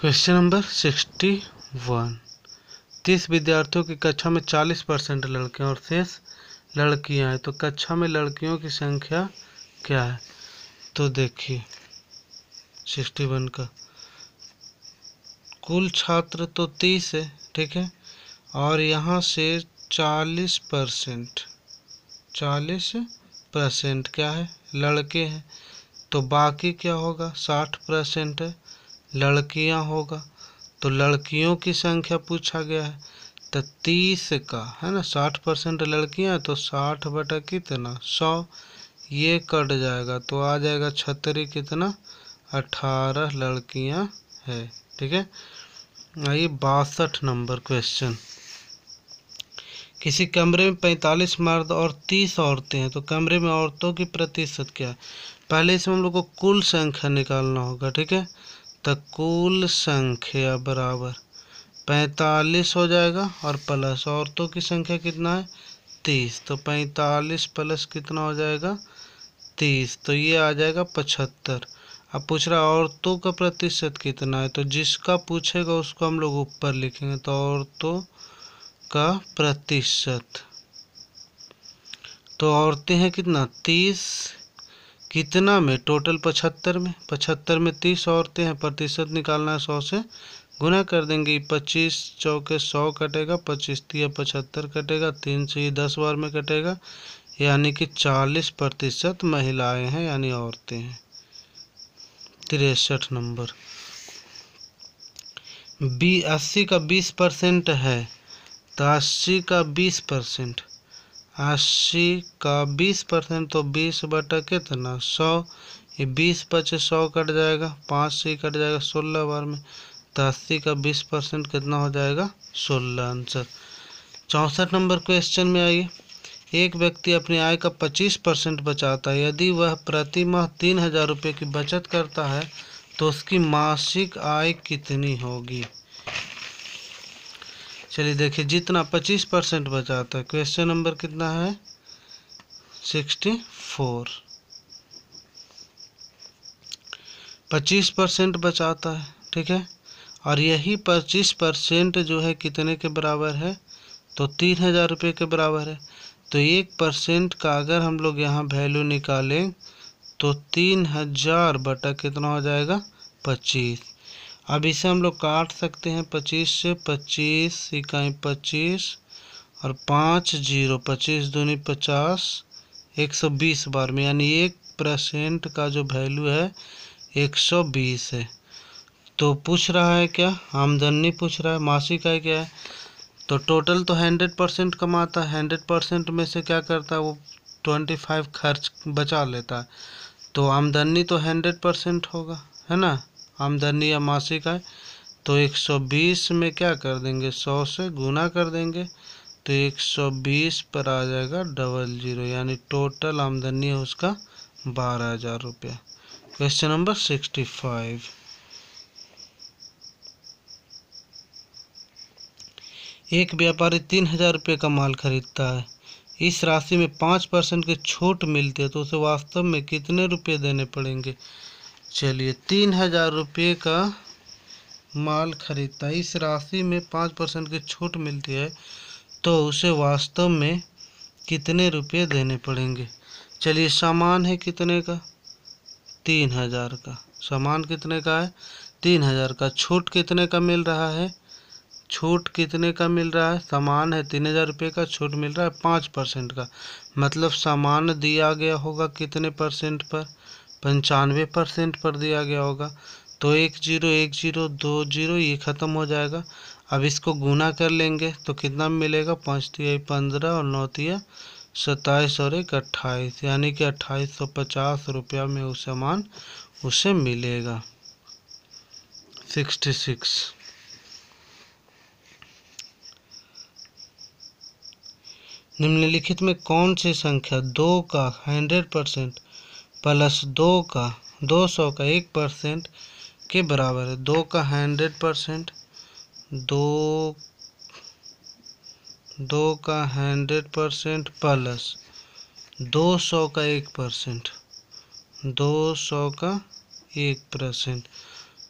question number sixty one तीस विद्यार्थियों की कक्षा में चालीस परसेंट लड़के और शेष लड़कियाँ हैं तो कक्षा में लड़कियों की संख्या क्या है तो देखिए सिक्सटी वन का कुल छात्र तो तीस है ठीक है और यहाँ से चालीस परसेंट चालीस परसेंट क्या है लड़के हैं तो बाकी क्या होगा साठ परसेंट है लड़कियां होगा तो लड़कियों की संख्या पूछा गया है तो तीस का है ना साठ परसेंट लड़कियाँ तो साठ बटा कितना सौ ये कट जाएगा तो आ जाएगा छतरी कितना अठारह लड़कियाँ है ठीक है आइए बासठ नंबर क्वेश्चन किसी कमरे में पैंतालीस मर्द और तीस औरतें हैं तो कमरे में औरतों की प्रतिशत क्या है पहले इसमें हम लोग को कुल संख्या निकालना होगा ठीक है तो कुल संख्या बराबर पैंतालीस हो जाएगा और प्लस औरतों की संख्या कितना है तीस तो पैंतालीस प्लस कितना हो जाएगा तीस तो ये आ जाएगा पचहत्तर अब पूछ रहा औरतों का प्रतिशत कितना है तो जिसका पूछेगा उसको हम लोग ऊपर लिखेंगे तो औरतों का प्रतिशत तो औरतें हैं कितना तीस कितना में टोटल पचहत्तर में पचहत्तर में तीस औरतें हैं प्रतिशत निकालना है सौ से गुना कर देंगे पच्चीस चौके सौ कटेगा पच्चीस या पचहत्तर कटेगा तीन से ये दस बार में कटेगा यानी कि चालीस प्रतिशत महिलाएँ हैं यानी औरतें हैं तिरसठ नंबर बी अस्सी का बीस परसेंट है तो अस्सी का बीस परसेंट अस्सी का बीस परसेंट तो बीस बटा कितना सौ ये बीस पचे सौ कट जाएगा पाँच से कट जाएगा सोलह बार में तो अस्सी का बीस परसेंट कितना हो जाएगा सोलह आंसर चौंसठ नंबर क्वेश्चन में आइए एक व्यक्ति अपनी आय का पच्चीस परसेंट बचाता है यदि वह प्रति माह तीन हजार रुपये की बचत करता है तो उसकी मासिक आय कितनी होगी चलिए देखिए जितना पच्चीस परसेंट बचा था क्वेश्चन नंबर कितना है सिक्सटी फोर पच्चीस परसेंट बचाता है ठीक है और यही पच्चीस परसेंट जो है कितने के बराबर है तो तीन हज़ार रुपये के बराबर है तो एक परसेंट का अगर हम लोग यहाँ वैल्यू निकालें तो तीन हज़ार बटा कितना हो जाएगा पच्चीस अब इसे हम लोग काट सकते हैं पच्चीस से पच्चीस इकाई पच्चीस और पाँच जीरो पच्चीस दूनी पचास एक सौ बीस बार में यानी एक परसेंट का जो वैल्यू है एक सौ बीस है तो पूछ रहा है क्या आमदनी पूछ रहा है मासिक है क्या है तो टोटल तो हंड्रेड परसेंट कमाता है हंड्रेड परसेंट में से क्या करता है वो ट्वेंटी फाइव खर्च बचा लेता है तो आमदनी तो हंड्रेड परसेंट होगा है ना आमदनी या मासिक आय तो 120 में क्या कर देंगे 100 से गुना कर देंगे तो 120 पर आ जाएगा डबल जीरो यानी टोटल आमदनी है उसका बारह हज़ार रुपया क्वेश्चन नंबर सिक्सटी फाइव एक व्यापारी तीन हज़ार रुपये का माल खरीदता है इस राशि में पाँच परसेंट की छूट मिलती है तो उसे वास्तव में कितने रुपए देने पड़ेंगे चलिए तीन हजार रुपये का माल खरीदता है इस राशि में पाँच परसेंट की छूट मिलती है तो उसे वास्तव में कितने रुपये देने पड़ेंगे चलिए सामान है कितने का तीन हजार का सामान कितने का है तीन हजार का छूट कितने का मिल रहा है छूट कितने का मिल रहा है सामान है तीन हज़ार रुपये का छूट मिल रहा है पाँच परसेंट का मतलब सामान दिया गया होगा कितने परसेंट पर पंचानवे परसेंट पर दिया गया होगा तो एक जीरो एक जीरो दो जीरो ये ख़त्म हो जाएगा अब इसको गुना कर लेंगे तो कितना मिलेगा पाँच तिहाई पंद्रह और नौ तिया सत्ताईस और एक अट्ठाईस यानी कि अट्ठाईस सौ पचास रुपया में वो सामान उसे मिलेगा सिक्सटी सिक्स निम्नलिखित में कौन सी संख्या दो का हंड्रेड परसेंट प्लस दो का दो सौ का एक परसेंट के बराबर है दो का हंड्रेड परसेंट दो दो का हंड्रेड परसेंट प्लस दो सौ का एक परसेंट दो सौ का एक परसेंट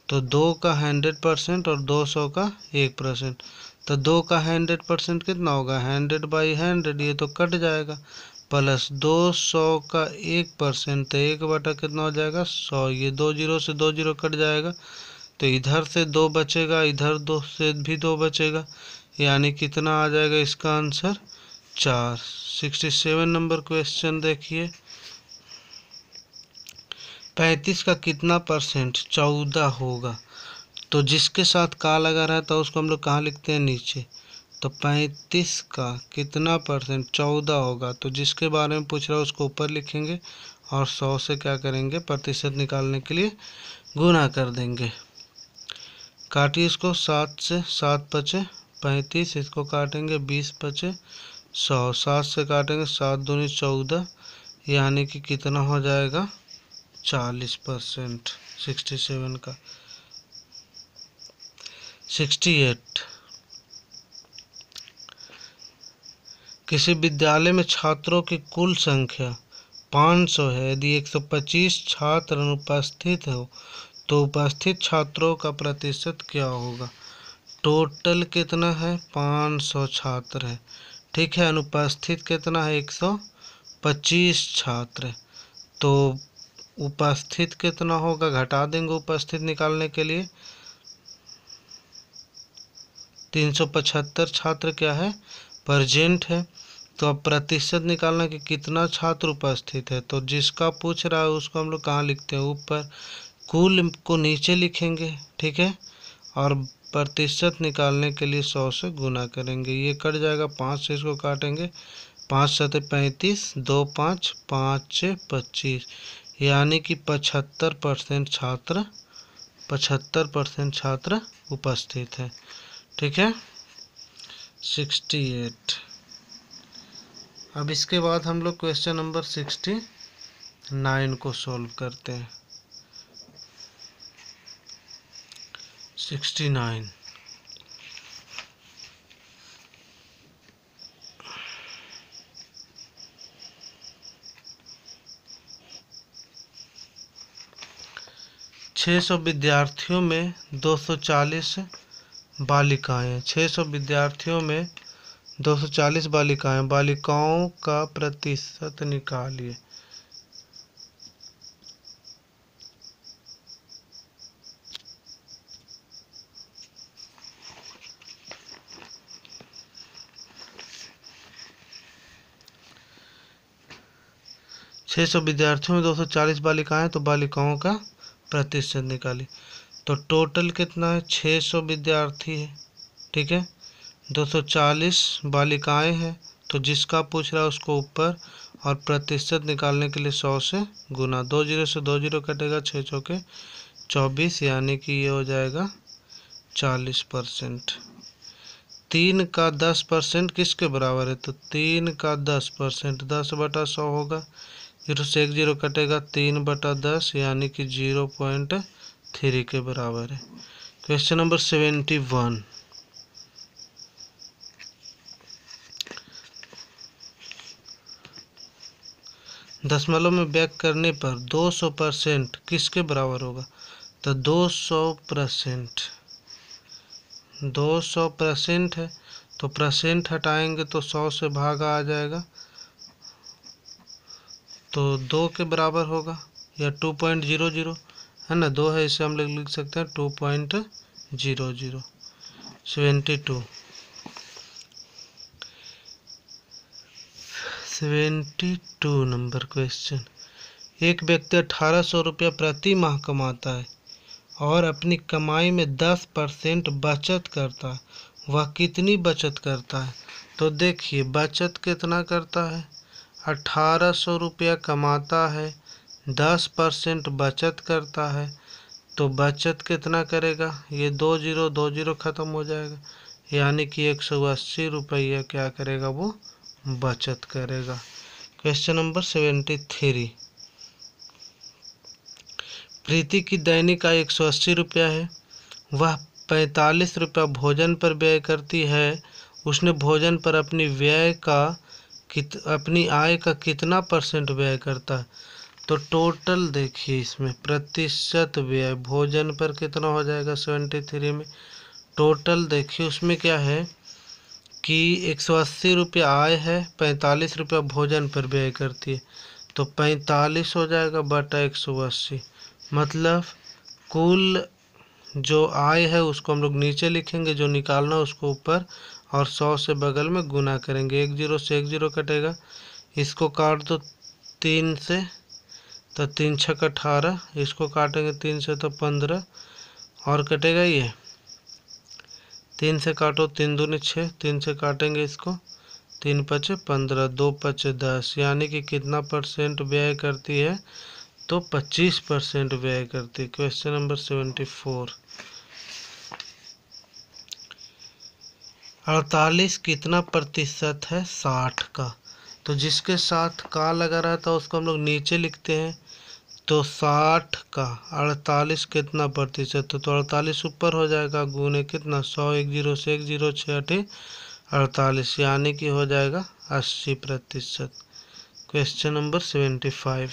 तो दो का हंड्रेड परसेंट और दो सौ का एक परसेंट तो दो का हंड्रेड परसेंट कितना होगा हंड्रेड बाई हंड्रेड ये तो कट जाएगा प्लस दो सौ का एक परसेंट तो एक बटा कितना हो जाएगा सौ ये दो जीरो से दो जीरो कट जाएगा तो इधर से दो बचेगा इधर दो से भी दो बचेगा यानी कितना आ जाएगा इसका आंसर चार सिक्सटी सेवन नंबर क्वेश्चन देखिए पैंतीस का कितना परसेंट चौदह होगा तो जिसके साथ का लगा रहता है तो उसको हम लोग कहाँ लिखते हैं नीचे तो पैंतीस का कितना परसेंट चौदह होगा तो जिसके बारे में पूछ रहा है उसको ऊपर लिखेंगे और सौ से क्या करेंगे प्रतिशत निकालने के लिए गुना कर देंगे काटिए इसको सात से सात पचे पैंतीस इसको काटेंगे बीस पचे सौ सात से काटेंगे सात दूनी चौदह यानी कि कितना हो जाएगा चालीस परसेंट सिक्सटी सेवन का सिक्सटी एट किसी विद्यालय में छात्रों की कुल संख्या पाँच सौ है यदि एक सौ पच्चीस छात्र अनुपस्थित हो तो उपस्थित छात्रों का प्रतिशत क्या होगा टोटल कितना है पाँच सौ छात्र है ठीक है अनुपस्थित कितना है एक सौ पच्चीस छात्र तो उपस्थित कितना होगा घटा देंगे उपस्थित निकालने के लिए तीन सौ पचहत्तर छात्र क्या है परजेंट है तो अब प्रतिशत निकालना कि कितना छात्र उपस्थित है तो जिसका पूछ रहा है उसको हम लोग कहाँ लिखते हैं ऊपर कुल को नीचे लिखेंगे ठीक है और प्रतिशत निकालने के लिए सौ से गुना करेंगे ये कट जाएगा पाँच से इसको काटेंगे पाँच सत पैंतीस दो पाँच पाँच छः पच्चीस यानी कि पचहत्तर परसेंट छात्र पचहत्तर परसेंट छात्र उपस्थित है ठीक है सिक्सटी एट अब इसके बाद हम लोग क्वेश्चन नंबर सिक्सटी नाइन को सॉल्व करते हैं सिक्सटी नाइन छः सौ विद्यार्थियों में दो सौ चालीस बालिकाएं छः सौ विद्यार्थियों में दो सौ चालीस बालिकाएं बालिकाओं का प्रतिशत निकालिए छः सौ विद्यार्थियों में दो सौ चालीस बालिकाएँ तो बालिकाओं का प्रतिशत निकालिए तो टोटल कितना है छः सौ विद्यार्थी है ठीक है दो सौ चालीस बालिकाएँ हैं तो जिसका पूछ रहा है उसको ऊपर और प्रतिशत निकालने के लिए सौ से गुना दो जीरो से दो जीरो कटेगा छः चौके चौबीस यानी कि ये हो जाएगा चालीस परसेंट तीन का दस परसेंट किसके बराबर है तो तीन का दस परसेंट दस बटा सौ होगा जीरो से एक जीरो कटेगा तीन बटा दस यानी कि जीरो पॉइंट थ्री के बराबर है क्वेश्चन नंबर सेवेंटी वन दशमलव में बैक करने पर दो सौ परसेंट किसके बराबर होगा तो दो सौ परसेंट दो सौ परसेंट है तो परसेंट हटाएंगे तो सौ से भागा आ जाएगा तो दो के बराबर होगा या टू पॉइंट जीरो जीरो है ना दो है इसे हम लोग लिख सकते हैं two point zero zero seventy two seventy two number question एक व्यक्ति अठारह सौ रुपया प्रति माह कमाता है और अपनी कमाई में दस परसेंट बचत करता है वह कितनी बचत करता है तो देखिए बचत कितना करता है अठारह सौ रुपया कमाता है दस परसेंट बचत करता है तो बचत कितना करेगा ये दो जीरो दो जीरो ख़त्म हो जाएगा यानी कि एक सौ अस्सी रुपया क्या करेगा वो बचत करेगा question number seventy three Preeti की दैनिक आय एक सौ अस्सी रुपया है वह पैंतालीस रुपया भोजन पर व्यय करती है उसने भोजन पर अपनी व्यय का कित अपनी आय का कितना परसेंट व्यय करता है तो टोटल देखिए इसमें प्रतिशत व्यय भोजन पर कितना हो जाएगा सेवेंटी थ्री में टोटल देखिए उसमें क्या है कि एक सौ अस्सी रुपया आय है पैंतालीस रुपया भोजन पर व्यय करती है तो पैंतालीस हो जाएगा बटा एक सौ अस्सी मतलब कुल जो आय है उसको हम लोग नीचे लिखेंगे जो निकालना उसको ऊपर और सौ से बगल में गुना करेंगे एक जीरो से एक जीरो कटेगा इसको काट दो तीन से तो तीन छः अठारह इसको काटेंगे तीन से तो पंद्रह और कटेगा ये तीन से काटो तीन दूनी छः तीन से काटेंगे इसको तीन पचे पंद्रह दो पचे दस यानी कि कितना परसेंट व्यय करती है तो पच्चीस परसेंट व्यय करती है क्वेश्चन नंबर सेवेंटी फोर अड़तालीस कितना प्रतिशत है साठ का तो जिसके साथ का लगा रहता है उसको हम लोग नीचे लिखते हैं तो साठ का अड़तालीस कितना प्रतिशत तो, तो अड़तालीस ऊपर हो जाएगा गुने कितना सौ एक जीरो से एक जीरो छः अठी अड़तालीस यानी कि हो जाएगा अस्सी प्रतिशत क्वेश्चन नंबर सेवेंटी फाइव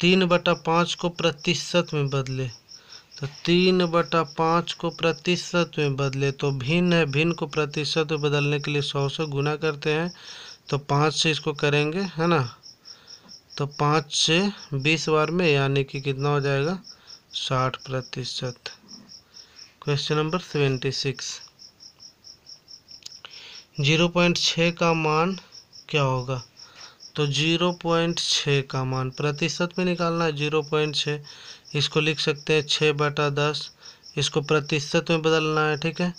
तीन बटा पाँच को प्रतिशत में बदले तो तीन बटा पाँच को प्रतिशत में बदले तो भिन्न है भिन्न को प्रतिशत में बदलने के लिए सौ से गुना करते हैं तो पाँच से इसको करेंगे है ना तो पाँच से बीस बार में यानी कि कितना हो जाएगा साठ प्रतिशत question number seventy six zero point छः का मान क्या होगा तो जीरो पॉइंट छः का मान प्रतिशत में निकालना है जीरो पॉइंट छः इसको लिख सकते हैं छः बटा दस इसको प्रतिशत में बदलना है ठीक है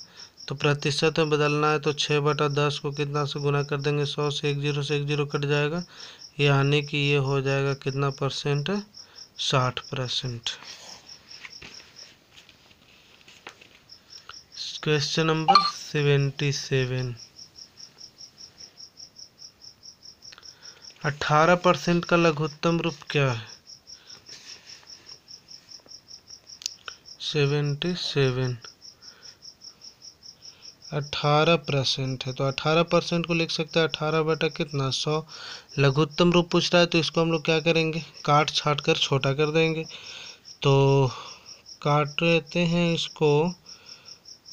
तो प्रतिशत में बदलना है तो छः बटा दस को कितना से गुना कर देंगे सौ से एक जीरो से एक जीरो कट जाएगा यानी कि ये हो जाएगा कितना परसेंट साठ percent question number seventy seven अठारह परसेंट का लघुत्तम रूप क्या है सेवेंटी सेवन अठारह परसेंट है तो अठारह परसेंट को लिख सकते हैं अठारह बटा कितना सौ लघुत्तम रूप पूछ रहा है तो इसको हम लोग क्या करेंगे काट छाट कर छोटा कर देंगे तो काट रहते हैं इसको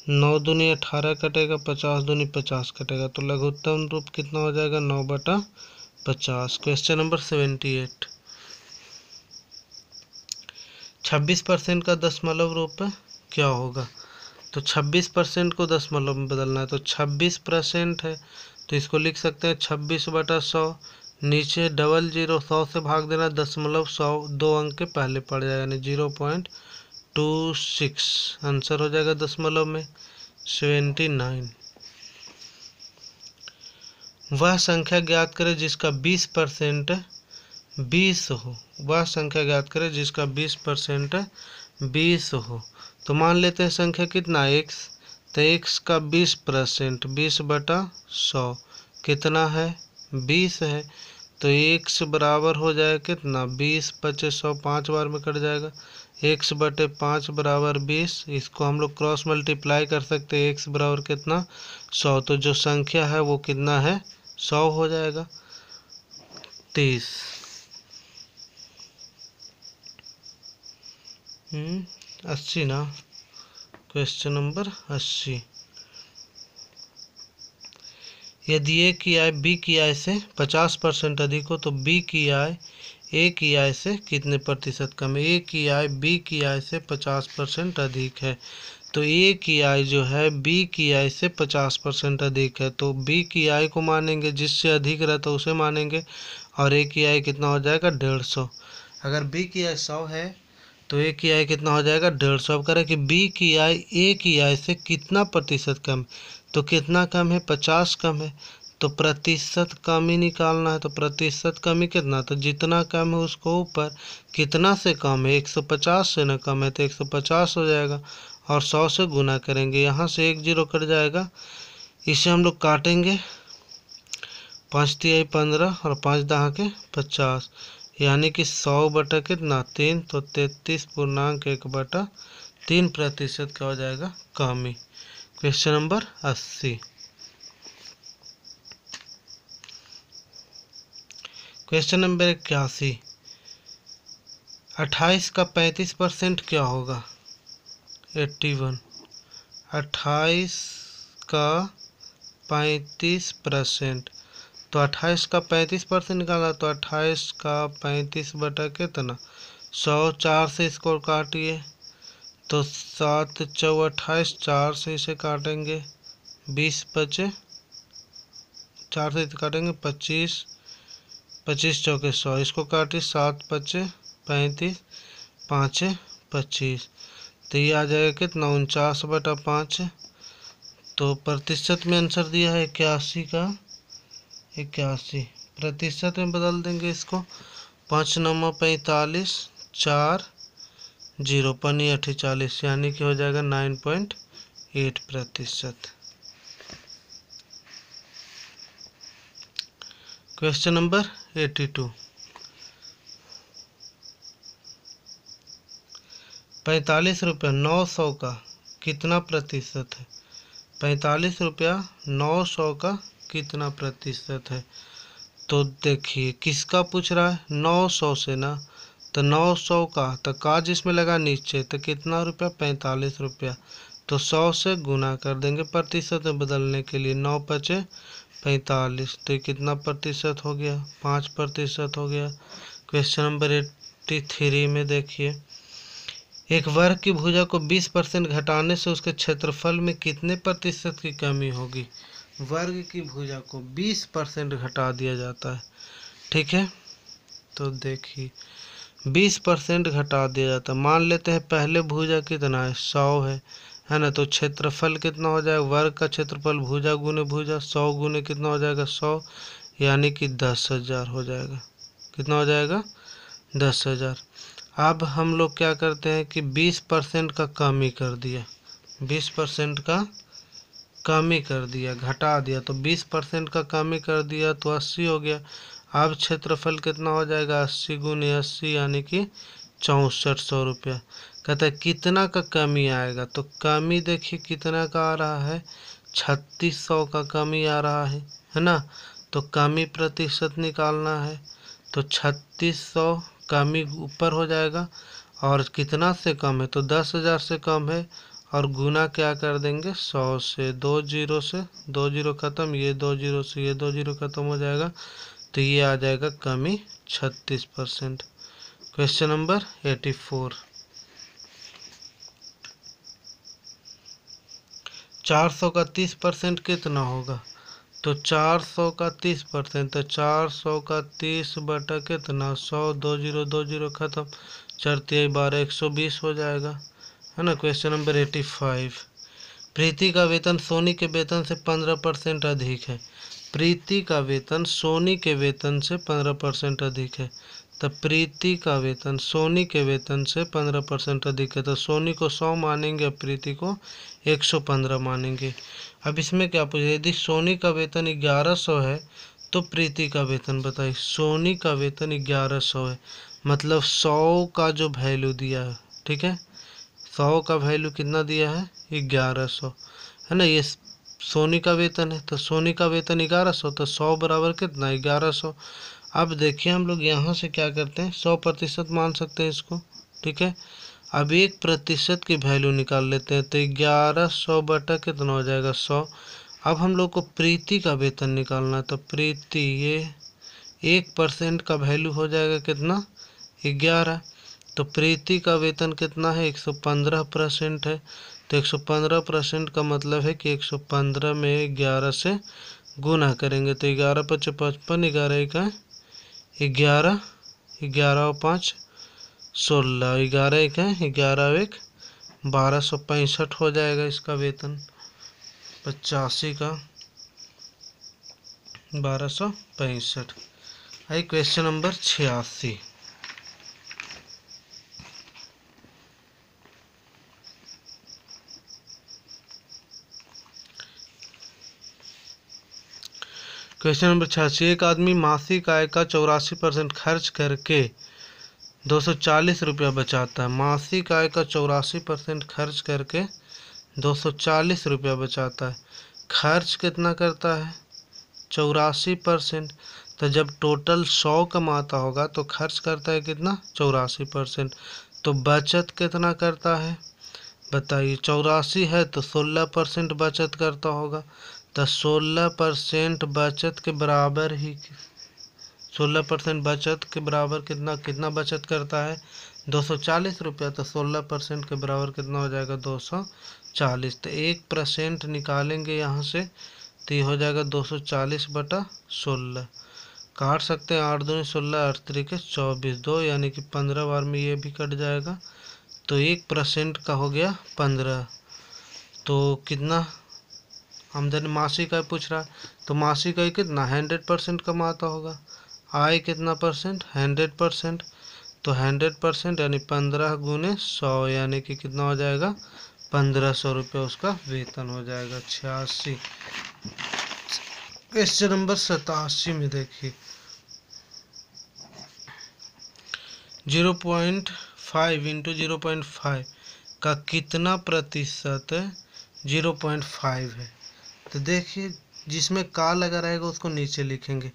नौ दूनी अठारह कटेगा पचास दूनी पचास कटेगा तो लघुत्तम रूप कितना हो जाएगा नौ बटा पचास क्वेश्चन नंबर सेवेंटी एट छब्बीस परसेंट का दशमलव रूप क्या होगा तो 26 परसेंट को दशमलव मतलब में बदलना है तो 26 परसेंट है तो इसको लिख सकते हैं छब्बीस बटा सौ नीचे डबल जीरो सौ से भाग देना दशमलव मतलब सौ दो अंक के पहले पड़ जाएगा यानी zero point two six answer हो जाएगा दशमलव मतलब में सेवेंटी नाइन वह संख्या ज्ञात करें जिसका बीस परसेंट बीस हो वह संख्या ज्ञात करें जिसका बीस परसेंट बीस हो तो मान लेते हैं संख्या कितना एक्स तो एक्स का बीस परसेंट बीस बटा सौ कितना है बीस है तो एक्स बराबर हो जाएगा कितना बीस पच्चीस सौ पाँच बार में कट जाएगा एक्स बटे पाँच बराबर बीस इसको हम लोग क्रॉस मल्टीप्लाई कर सकते हैं एक्स बराबर कितना सौ तो जो संख्या है वो कितना है सौ हो जाएगा तीस हम्म अस्सी ना क्वेश्चन नंबर अस्सी यदि ए की आय बी की आय से पचास परसेंट अधिक हो तो बी की आय ए की आय से कितने प्रतिशत कम है ए की आय बी की आय से पचास परसेंट अधिक है तो ए की आय जो है बी की आय से पचास परसेंट अधिक है तो बी की आय को मानेंगे जिससे अधिक रहता तो उसे मानेंगे और ए की आय कितना हो जाएगा डेढ़ सौ अगर बी की आय सौ है तो ए की आई कितना हो जाएगा डेढ़ सौ अब करें कि बी की आई ए की आई से कितना प्रतिशत कम तो कितना कम है पचास कम है तो प्रतिशत कमी निकालना है तो प्रतिशत कमी कितना तो जितना कम है उसको ऊपर कितना से कम है एक सौ पचास से ना कम है तो एक सौ पचास हो जाएगा और सौ से गुना करेंगे यहाँ से एक जीरो कट जाएगा इसे हम लोग काटेंगे पाँच आई पंद्रह और पाँच दहा के पचास यानी कि सौ बटा कितना तीन तो तैतीस पूर्णांक एक बटा तीन प्रतिशत क्या हो जाएगा कमी क्वेश्चन नंबर अस्सी क्वेश्चन नंबर इक्यासी अट्ठाईस का पैंतीस परसेंट क्या होगा एट्टी वन अट्ठाईस का पैंतीस परसेंट तो अट्ठाईस का पैंतीस परसेंट निकाला तो अट्ठाईस का पैंतीस बटा कितना सौ चार से इसको काटिए तो सात चौ अट्ठाईस चार से इसे काटेंगे बीस पचे चार से काटेंगे पच्चीस पच्चीस चौके सौ इसको काटिए सात पच्चे पैंतीस पाँच पच्चीस तो ये आ जाएगा कितना उनचास बटा पाँच तो प्रतिशत में आंसर दिया है इक्यासी का इक्यासी प्रतिशत में बदल देंगे इसको पाँच नौ पैंतालीस चार जीरो पनी अठी चालीस यानी कि हो जाएगा नाइन पॉइंट एट प्रतिशत क्वेश्चन नंबर एटी टू पैंतालीस रुपया नौ सौ का कितना प्रतिशत है पैंतालीस रुपया नौ सौ का कितना प्रतिशत है तो देखिए किसका पूछ रहा है नौ सौ से ना तो नौ सौ का तो का जिसमें लगा नीचे तो कितना रुपया पैंतालीस रुपया तो सौ से गुना कर देंगे प्रतिशत में बदलने के लिए नौ पचे पैंतालीस तो कितना प्रतिशत हो गया पाँच प्रतिशत हो गया क्वेश्चन नंबर एट्टी थ्री में देखिए एक वर्ग की भुजा को बीस परसेंट घटाने से उसके क्षेत्रफल में कितने प्रतिशत की कमी होगी वर्ग की भुजा को 20 परसेंट घटा दिया जाता है ठीक है तो देखिए 20 परसेंट घटा दिया जाता है मान लेते हैं पहले भुजा कितना है सौ है है ना तो क्षेत्रफल कितना हो जाएगा वर्ग का क्षेत्रफल भुजा गुने भुजा सौ गुने कितना हो जाएगा सौ यानी कि दस हज़ार हो जाएगा कितना हो जाएगा दस हज़ार अब हम लोग क्या करते हैं कि बीस परसेंट का कम ही कर दिया बीस परसेंट का कम ही कर दिया घटा दिया तो बीस परसेंट का कम ही कर दिया तो अस्सी हो गया अब क्षेत्रफल कितना हो जाएगा अस्सी गुने अस्सी यानी कि चौंसठ सौ रुपया कहते हैं कितना का कमी आएगा तो कमी देखिए कितना का आ रहा है छत्तीस सौ का कमी आ रहा है है ना तो कमी प्रतिशत निकालना है तो छत्तीस सौ कमी ऊपर हो जाएगा और कितना से कम है तो दस हज़ार से कम है और गुना क्या कर देंगे सौ से दो जीरो से दो जीरो ख़त्म ये दो जीरो से ये दो जीरो ख़त्म हो जाएगा तो ये आ जाएगा कमी छत्तीस percent question number eighty four चार सौ का तीस परसेंट कितना होगा तो चार सौ का तीस परसेंट तो चार सौ का तीस बटा कितना सौ दो जीरो दो जीरो ख़त्म चढ़ती बारह एक सौ बीस हो जाएगा है ना question number eighty five Preeti का वेतन सोनी के वेतन से पंद्रह परसेंट अधिक है प्रीति का वेतन सोनी के वेतन से पंद्रह परसेंट अधिक है तो प्रीति का वेतन सोनी के वेतन से पंद्रह परसेंट अधिक है तो सोनी को सौ मानेंगे और प्रीति को एक सौ पंद्रह मानेंगे अब इसमें क्या पूछे यदि सोनी का वेतन ग्यारह सौ है तो प्रीति का वेतन बताइए सोनी का वेतन ग्यारह सौ है मतलब सौ का जो वैल्यू दिया है ठीक है सौ का वैल्यू कितना दिया है ग्यारह सौ है ना ये सोनी का वेतन है तो सोनी का वेतन ग्यारह सौ तो सौ बराबर कितना ग्यारह सौ अब देखिए हम लोग यहाँ से क्या करते हैं सौ प्रतिशत मान सकते हैं इसको ठीक है अब एक प्रतिशत की वैल्यू निकाल लेते हैं तो ग्यारह सौ बटा कितना हो जाएगा सौ अब हम लोग को प्रीति का वेतन निकालना है तो प्रीति ये एक परसेंट का वैल्यू हो जाएगा कितना ग्यारह तो प्रीति का वेतन कितना है एक सौ पंद्रह परसेंट है तो एक सौ पंद्रह परसेंट का मतलब है कि एक सौ पंद्रह में ग्यारह से गुना करेंगे तो ग्यारह पच पचपन ग्यारह का ग्यारह ग्यारह और पाँच सोलह ग्यारह एक है ग्यारह एक बारह सौ पैंसठ हो जाएगा इसका वेतन पचासी का बारह सौ पैंसठ आई क्वेश्चन नंबर छियासी क्वेश्चन नंबर छियासी एक आदमी मासिक आय का चौरासी परसेंट खर्च करके दो सौ चालीस रुपया बचाता है मासिक आय का चौरासी परसेंट खर्च करके दो सौ चालीस रुपया बचाता है खर्च कितना करता है चौरासी परसेंट तो जब टोटल सौ कमाता होगा तो खर्च करता है कितना चौरासी परसेंट तो बचत कितना करता है बताइए चौरासी है तो सोलह परसेंट बचत करता होगा तो सोलह परसेंट बचत के बराबर ही सोलह परसेंट बचत के बराबर कितना कितना बचत करता है दो सौ चालीस रुपया तो सोलह परसेंट के बराबर कितना हो जाएगा दो सौ चालीस तो एक परसेंट निकालेंगे यहाँ से तो ये हो जाएगा दो सौ चालीस बटा सोलह काट सकते हैं आठ दो सोलह आठ तरीके चौबीस दो यानी कि पंद्रह बार में ये भी कट जाएगा तो एक परसेंट का हो गया पंद्रह तो कितना आमदनी मासिक आय पूछ रहा तो मासिक आय कितना हंड्रेड परसेंट कमाता होगा आय कितना परसेंट हंड्रेड परसेंट तो हंड्रेड परसेंट यानी पंद्रह गुने सौ यानी कि कितना हो जाएगा पंद्रह सौ रुपये उसका वेतन हो जाएगा छियासी क्वेश्चन नंबर सतासी में देखिए zero point five into zero point five का कितना प्रतिशत जीरो पॉइंट फाइव है तो देखिए जिसमें का लगा रहेगा उसको नीचे लिखेंगे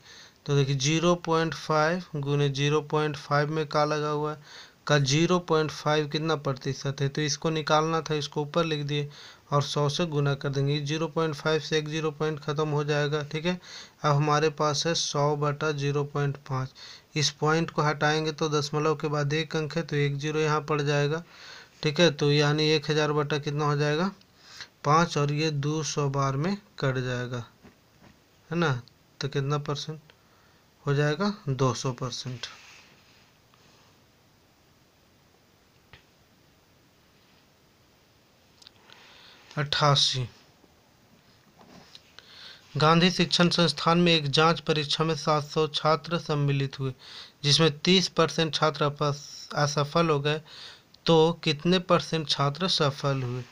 तो देखिए जीरो पॉइंट फाइव गुने जीरो पॉइंट फाइव में का लगा हुआ है का जीरो पॉइंट फाइव कितना प्रतिशत है तो इसको निकालना था इसको ऊपर लिख दिए और सौ से गुना कर देंगे जीरो पॉइंट फाइव से एक जीरो पॉइंट ख़त्म हो जाएगा ठीक है अब हमारे पास है सौ बटा जीरो पॉइंट पाँच इस पॉइंट को हटाएंगे तो दशमलव के बाद एक अंक है तो एक जीरो यहाँ पड़ जाएगा ठीक है तो यानी एक हज़ार बटा कितना हो जाएगा पाँच और ये दो सौ बार में कट जाएगा है ना तो कितना परसेंट हो जाएगा दो सौ परसेंट अट्ठासी गांधी शिक्षण संस्थान में एक जांच परीक्षा में 700 छात्र सम्मिलित हुए जिसमें 30 परसेंट छात्र असफल हो गए तो कितने परसेंट छात्र सफल हुए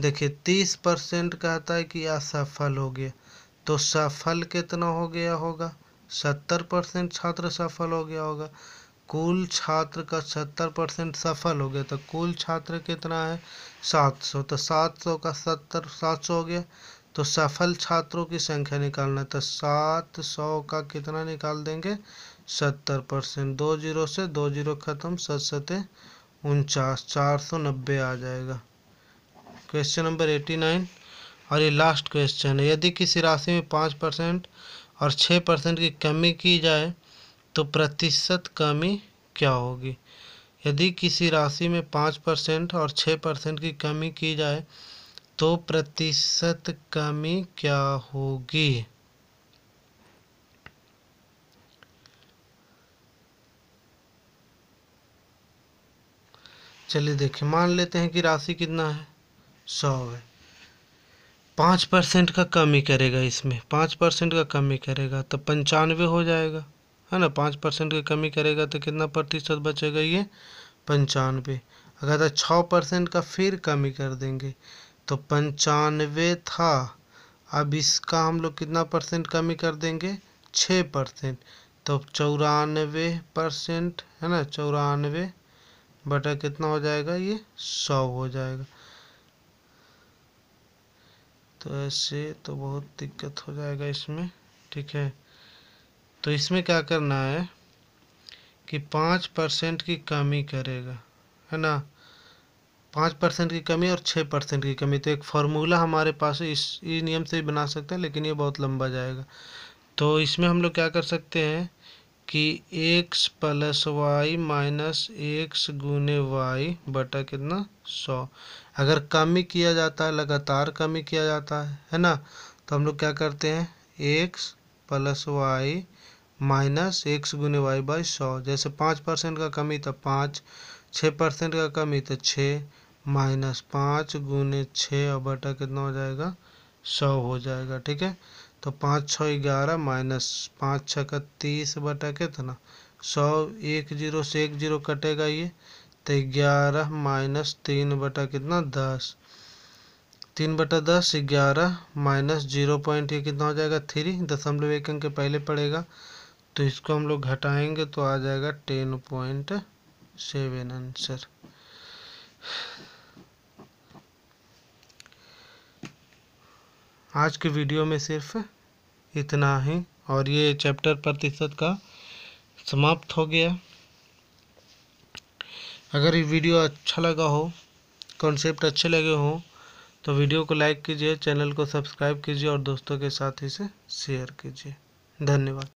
देखिए तीस परसेंट कहता है कि असफल हो गया तो सफल कितना हो गया होगा सत्तर परसेंट छात्र सफल हो गया होगा कुल छात्र का सत्तर परसेंट सफल हो गया तो कुल छात्र कितना है सात सौ तो सात सौ का सत्तर सात सौ हो गया तो सफल छात्रों की संख्या निकालना है तो सात सौ का कितना निकाल देंगे सत्तर परसेंट दो जीरो से दो जीरो ख़त्म सत सतें उनचास चार सौ नब्बे आ जाएगा क्वेश्चन नंबर एट्टी नाइन और ये लास्ट क्वेश्चन है यदि किसी राशि में पाँच परसेंट और छः परसेंट की कमी की जाए तो प्रतिशत कमी क्या होगी यदि किसी राशि में पाँच परसेंट और छः परसेंट की कमी की जाए तो प्रतिशत कमी क्या होगी चलिए देखिए मान लेते हैं कि राशि कितना है सौ है पाँच परसेंट का कमी करेगा इसमें पाँच परसेंट का कमी करेगा तो पंचानवे हो जाएगा है ना पाँच परसेंट का कमी करेगा तो कितना प्रतिशत बचेगा ये पंचानवे अगर तो छः परसेंट का फिर कमी कर देंगे तो पंचानवे था अब इसका हम लोग कितना परसेंट कमी कर देंगे छः परसेंट तो चौरानवे परसेंट है ना चौरानवे बटा कितना हो जाएगा ये सौ हो जाएगा तो ऐसे तो बहुत दिक्कत हो जाएगा इसमें ठीक है तो इसमें क्या करना है कि पाँच परसेंट की कमी करेगा है ना पाँच परसेंट की कमी और छः परसेंट की कमी तो एक फार्मूला हमारे पास इस इस नियम से ही बना सकते हैं लेकिन ये बहुत लंबा जाएगा तो इसमें हम लोग क्या कर सकते हैं कि x plus y minus x गुने वाई बटा कितना सौ अगर कम ही किया जाता है लगातार कम ही किया जाता है है ना तो हम लोग क्या करते हैं x plus y minus x गुने वाई बाई सौ जैसे पाँच परसेंट का कमी तो पाँच छः परसेंट का कमी तो छः माइनस पाँच गुने छः और बटा कितना हो जाएगा सौ हो जाएगा ठीक है तो पाँच छः ग्यारह माइनस पाँच छः का तीस बटा कितना सौ एक जीरो से एक जीरो कटेगा ये तो ग्यारह माइनस तीन बटा कितना दस तीन बटा दस ग्यारह माइनस जीरो पॉइंट ये कितना हो जाएगा थ्री दशमलव एक अंक पहले पड़ेगा तो इसको हम लोग घटाएंगे तो आ जाएगा टेन पॉइंट सेवन आंसर आज के वीडियो में सिर्फ इतना ही और ये चैप्टर प्रतिशत का समाप्त हो गया अगर ये वीडियो अच्छा लगा हो कॉन्सेप्ट अच्छे लगे हों तो वीडियो को लाइक कीजिए चैनल को सब्सक्राइब कीजिए और दोस्तों के साथ इसे शेयर कीजिए धन्यवाद